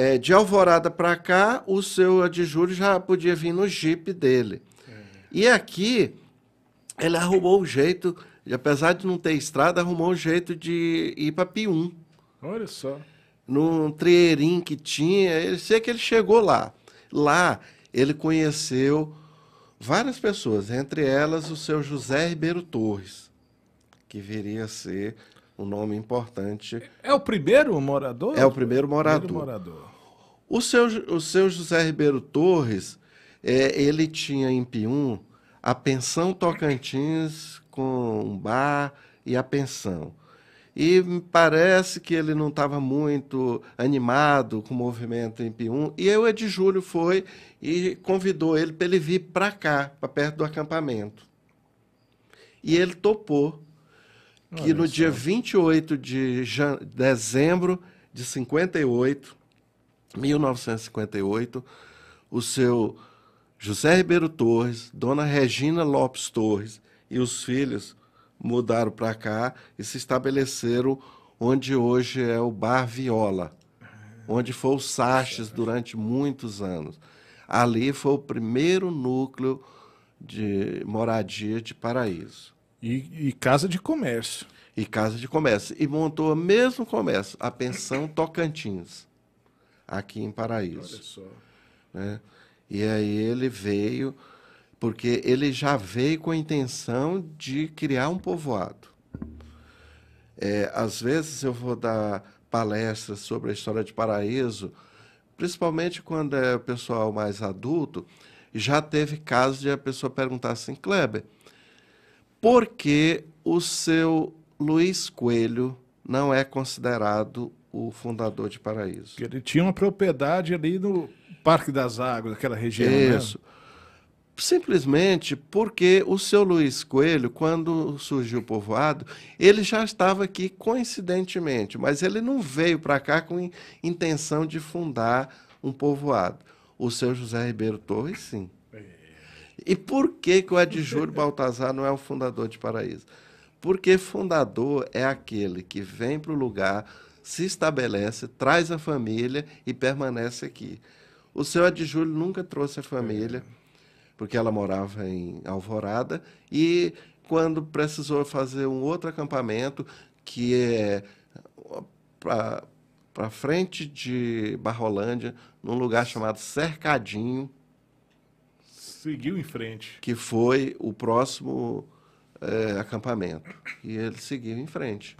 É, de Alvorada para cá, o seu adjúrio já podia vir no jipe dele. É. E aqui, ele arrumou o um jeito, apesar de não ter estrada, arrumou o um jeito de ir para Pium. Olha só. Num trieirinho que tinha, ele sei que ele chegou lá. Lá, ele conheceu várias pessoas, entre elas o seu José Ribeiro Torres, que viria a ser um nome importante. É o primeiro morador? É o primeiro morador. Primeiro morador. O, seu, o seu José Ribeiro Torres, é, ele tinha em Pium a pensão Tocantins com um bar e a pensão. E me parece que ele não estava muito animado com o movimento em Pium. E eu, Ed Júlio, foi e convidou ele para ele vir para cá, para perto do acampamento. E ele topou que no dia 28 de dezembro de 58, 1958, o seu José Ribeiro Torres, dona Regina Lopes Torres e os filhos mudaram para cá e se estabeleceram onde hoje é o Bar Viola, ah, onde foi o Saches durante muitos anos. Ali foi o primeiro núcleo de moradia de Paraíso. E, e, casa de comércio. E casa de comércio. E montou o mesmo comércio, a Pensão Tocantins, aqui em Paraíso. Olha só. Né? E aí ele veio, porque ele já veio com a intenção de criar um povoado. É, às vezes eu vou dar palestras sobre a história de Paraíso, principalmente quando é o pessoal mais adulto, já teve casos de a pessoa perguntar assim, Kleber, por que o seu Luiz Coelho não é considerado o fundador de Paraíso? Porque ele tinha uma propriedade ali no Parque das Águas, aquela região. Né? Isso. Né? Simplesmente porque o seu Luiz Coelho, quando surgiu o povoado, ele já estava aqui coincidentemente, mas ele não veio para cá com intenção de fundar um povoado. O seu José Ribeiro Torres, sim. E por que, que o Edjúlio Baltazar não é o fundador de Paraíso? Porque fundador é aquele que vem para o lugar, se estabelece, traz a família e permanece aqui. O seu Adjúlio nunca trouxe a família, porque ela morava em Alvorada, e quando precisou fazer um outro acampamento, que é para frente de Barrolândia, num lugar chamado Cercadinho, seguiu em frente. Que foi o próximo é, acampamento. E ele seguiu em frente.